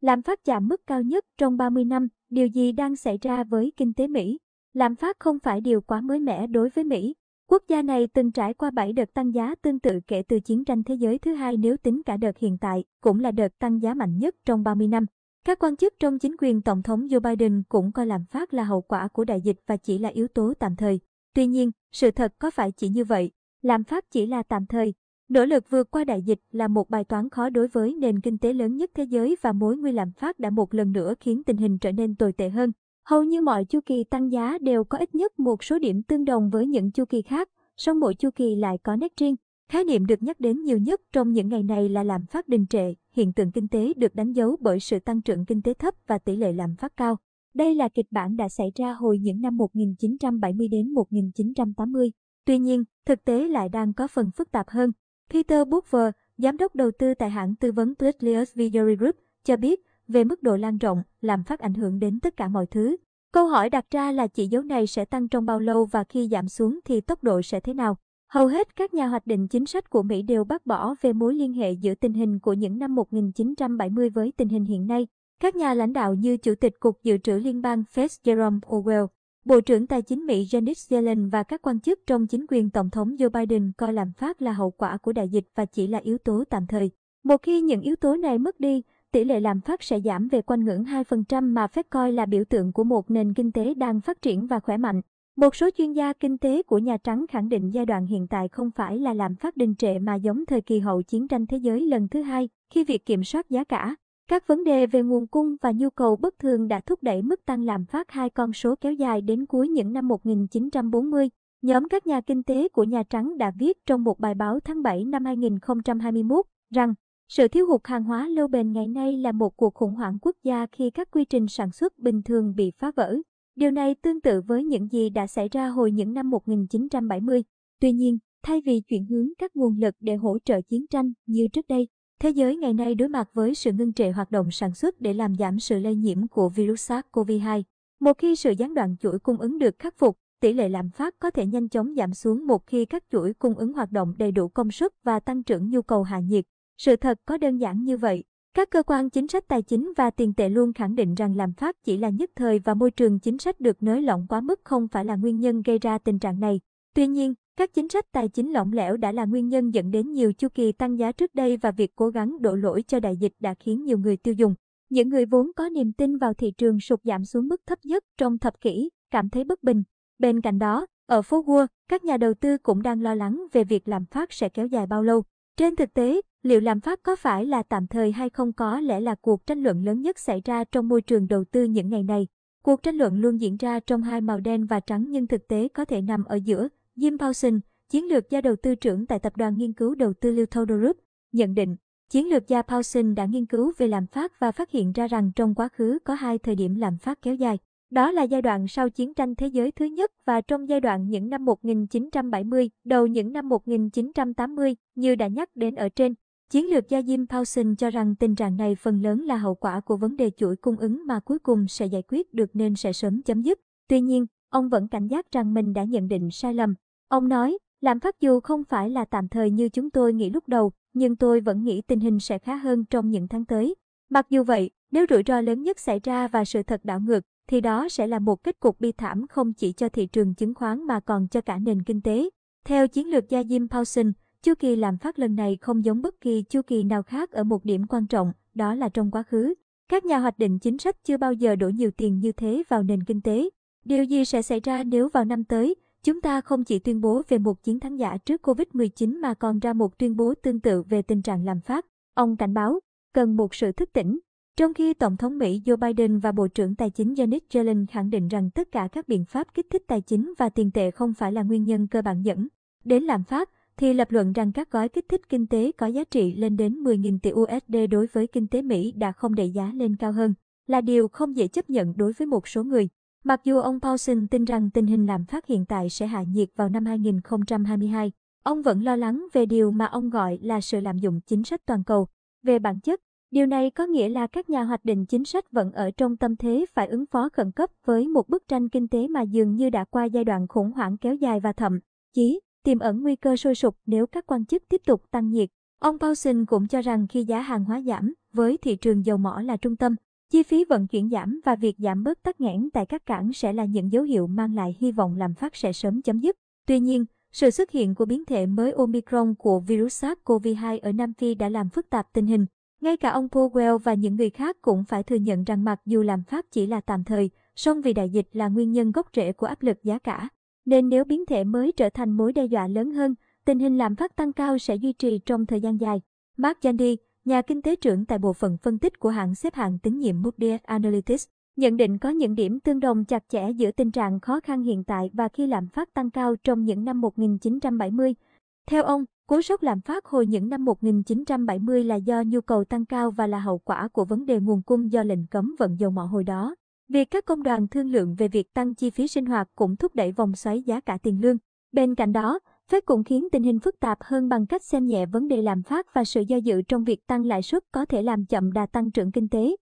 Lạm phát chạm mức cao nhất trong 30 năm, điều gì đang xảy ra với kinh tế Mỹ? Lạm phát không phải điều quá mới mẻ đối với Mỹ. Quốc gia này từng trải qua 7 đợt tăng giá tương tự kể từ chiến tranh thế giới thứ hai nếu tính cả đợt hiện tại, cũng là đợt tăng giá mạnh nhất trong 30 năm. Các quan chức trong chính quyền Tổng thống Joe Biden cũng coi lạm phát là hậu quả của đại dịch và chỉ là yếu tố tạm thời. Tuy nhiên, sự thật có phải chỉ như vậy? Lạm phát chỉ là tạm thời, Nỗ lực vượt qua đại dịch là một bài toán khó đối với nền kinh tế lớn nhất thế giới và mối nguy lạm phát đã một lần nữa khiến tình hình trở nên tồi tệ hơn. Hầu như mọi chu kỳ tăng giá đều có ít nhất một số điểm tương đồng với những chu kỳ khác, song mỗi chu kỳ lại có nét riêng. Khái niệm được nhắc đến nhiều nhất trong những ngày này là lạm phát đình trệ, hiện tượng kinh tế được đánh dấu bởi sự tăng trưởng kinh tế thấp và tỷ lệ lạm phát cao. Đây là kịch bản đã xảy ra hồi những năm 1970 đến 1980. Tuy nhiên, thực tế lại đang có phần phức tạp hơn. Peter Booker, giám đốc đầu tư tại hãng tư vấn Plitvius Visionary Group, cho biết về mức độ lan rộng, làm phát ảnh hưởng đến tất cả mọi thứ. Câu hỏi đặt ra là chỉ dấu này sẽ tăng trong bao lâu và khi giảm xuống thì tốc độ sẽ thế nào? Hầu hết các nhà hoạch định chính sách của Mỹ đều bác bỏ về mối liên hệ giữa tình hình của những năm 1970 với tình hình hiện nay. Các nhà lãnh đạo như Chủ tịch Cục Dự trữ Liên bang Fed Jerome Powell Bộ trưởng Tài chính Mỹ Janet Yellen và các quan chức trong chính quyền Tổng thống Joe Biden coi lạm phát là hậu quả của đại dịch và chỉ là yếu tố tạm thời. Một khi những yếu tố này mất đi, tỷ lệ lạm phát sẽ giảm về quanh ngưỡng 2% mà Fed coi là biểu tượng của một nền kinh tế đang phát triển và khỏe mạnh. Một số chuyên gia kinh tế của Nhà Trắng khẳng định giai đoạn hiện tại không phải là lạm phát đình trệ mà giống thời kỳ hậu chiến tranh thế giới lần thứ hai, khi việc kiểm soát giá cả, các vấn đề về nguồn cung và nhu cầu bất thường đã thúc đẩy mức tăng lạm phát hai con số kéo dài đến cuối những năm 1940. Nhóm các nhà kinh tế của Nhà Trắng đã viết trong một bài báo tháng 7 năm 2021 rằng sự thiếu hụt hàng hóa lâu bền ngày nay là một cuộc khủng hoảng quốc gia khi các quy trình sản xuất bình thường bị phá vỡ. Điều này tương tự với những gì đã xảy ra hồi những năm 1970. Tuy nhiên, thay vì chuyển hướng các nguồn lực để hỗ trợ chiến tranh như trước đây, Thế giới ngày nay đối mặt với sự ngưng trệ hoạt động sản xuất để làm giảm sự lây nhiễm của virus SARS-CoV-2. Một khi sự gián đoạn chuỗi cung ứng được khắc phục, tỷ lệ lạm phát có thể nhanh chóng giảm xuống một khi các chuỗi cung ứng hoạt động đầy đủ công suất và tăng trưởng nhu cầu hạ nhiệt. Sự thật có đơn giản như vậy. Các cơ quan chính sách tài chính và tiền tệ luôn khẳng định rằng lạm phát chỉ là nhất thời và môi trường chính sách được nới lỏng quá mức không phải là nguyên nhân gây ra tình trạng này. Tuy nhiên, các chính sách tài chính lỏng lẻo đã là nguyên nhân dẫn đến nhiều chu kỳ tăng giá trước đây và việc cố gắng đổ lỗi cho đại dịch đã khiến nhiều người tiêu dùng, những người vốn có niềm tin vào thị trường sụt giảm xuống mức thấp nhất trong thập kỷ, cảm thấy bất bình. Bên cạnh đó, ở phố Wall, các nhà đầu tư cũng đang lo lắng về việc lạm phát sẽ kéo dài bao lâu. Trên thực tế, liệu lạm phát có phải là tạm thời hay không có lẽ là cuộc tranh luận lớn nhất xảy ra trong môi trường đầu tư những ngày này. Cuộc tranh luận luôn diễn ra trong hai màu đen và trắng nhưng thực tế có thể nằm ở giữa Jim Paulson, chiến lược gia đầu tư trưởng tại tập đoàn nghiên cứu đầu tư Lưu Group, nhận định, chiến lược gia Paulson đã nghiên cứu về lạm phát và phát hiện ra rằng trong quá khứ có hai thời điểm lạm phát kéo dài. Đó là giai đoạn sau chiến tranh thế giới thứ nhất và trong giai đoạn những năm 1970, đầu những năm 1980, như đã nhắc đến ở trên. Chiến lược gia Jim Paulson cho rằng tình trạng này phần lớn là hậu quả của vấn đề chuỗi cung ứng mà cuối cùng sẽ giải quyết được nên sẽ sớm chấm dứt. Tuy nhiên, ông vẫn cảnh giác rằng mình đã nhận định sai lầm. Ông nói, lạm phát dù không phải là tạm thời như chúng tôi nghĩ lúc đầu, nhưng tôi vẫn nghĩ tình hình sẽ khá hơn trong những tháng tới. Mặc dù vậy, nếu rủi ro lớn nhất xảy ra và sự thật đảo ngược, thì đó sẽ là một kết cục bi thảm không chỉ cho thị trường chứng khoán mà còn cho cả nền kinh tế. Theo chiến lược gia Jim Paulson, chu kỳ lạm phát lần này không giống bất kỳ chu kỳ nào khác ở một điểm quan trọng, đó là trong quá khứ. Các nhà hoạch định chính sách chưa bao giờ đổ nhiều tiền như thế vào nền kinh tế. Điều gì sẽ xảy ra nếu vào năm tới, Chúng ta không chỉ tuyên bố về một chiến thắng giả trước Covid-19 mà còn ra một tuyên bố tương tự về tình trạng lạm phát. Ông cảnh báo, cần một sự thức tỉnh. Trong khi Tổng thống Mỹ Joe Biden và Bộ trưởng Tài chính Janet Yellen khẳng định rằng tất cả các biện pháp kích thích tài chính và tiền tệ không phải là nguyên nhân cơ bản dẫn đến lạm phát, thì lập luận rằng các gói kích thích kinh tế có giá trị lên đến 10.000 tỷ USD đối với kinh tế Mỹ đã không đẩy giá lên cao hơn, là điều không dễ chấp nhận đối với một số người. Mặc dù ông Paulson tin rằng tình hình lạm phát hiện tại sẽ hạ nhiệt vào năm 2022, ông vẫn lo lắng về điều mà ông gọi là sự lạm dụng chính sách toàn cầu. Về bản chất, điều này có nghĩa là các nhà hoạch định chính sách vẫn ở trong tâm thế phải ứng phó khẩn cấp với một bức tranh kinh tế mà dường như đã qua giai đoạn khủng hoảng kéo dài và thậm chí tiềm ẩn nguy cơ sôi sục nếu các quan chức tiếp tục tăng nhiệt. Ông Paulson cũng cho rằng khi giá hàng hóa giảm, với thị trường dầu mỏ là trung tâm, Chi phí vận chuyển giảm và việc giảm bớt tắc nghẽn tại các cảng sẽ là những dấu hiệu mang lại hy vọng làm phát sẽ sớm chấm dứt. Tuy nhiên, sự xuất hiện của biến thể mới Omicron của virus SARS-CoV-2 ở Nam Phi đã làm phức tạp tình hình. Ngay cả ông Powell và những người khác cũng phải thừa nhận rằng mặc dù làm phát chỉ là tạm thời, song vì đại dịch là nguyên nhân gốc rễ của áp lực giá cả. Nên nếu biến thể mới trở thành mối đe dọa lớn hơn, tình hình làm phát tăng cao sẽ duy trì trong thời gian dài. Mark Jandy, nhà kinh tế trưởng tại bộ phận phân tích của hãng xếp hạng tín nhiệm Moody's Analytics, nhận định có những điểm tương đồng chặt chẽ giữa tình trạng khó khăn hiện tại và khi lạm phát tăng cao trong những năm 1970. Theo ông, cú sốc lạm phát hồi những năm 1970 là do nhu cầu tăng cao và là hậu quả của vấn đề nguồn cung do lệnh cấm vận dầu mỏ hồi đó. Việc các công đoàn thương lượng về việc tăng chi phí sinh hoạt cũng thúc đẩy vòng xoáy giá cả tiền lương. Bên cạnh đó, Fed cũng khiến tình hình phức tạp hơn bằng cách xem nhẹ vấn đề lạm phát và sự do dự trong việc tăng lãi suất có thể làm chậm đà tăng trưởng kinh tế.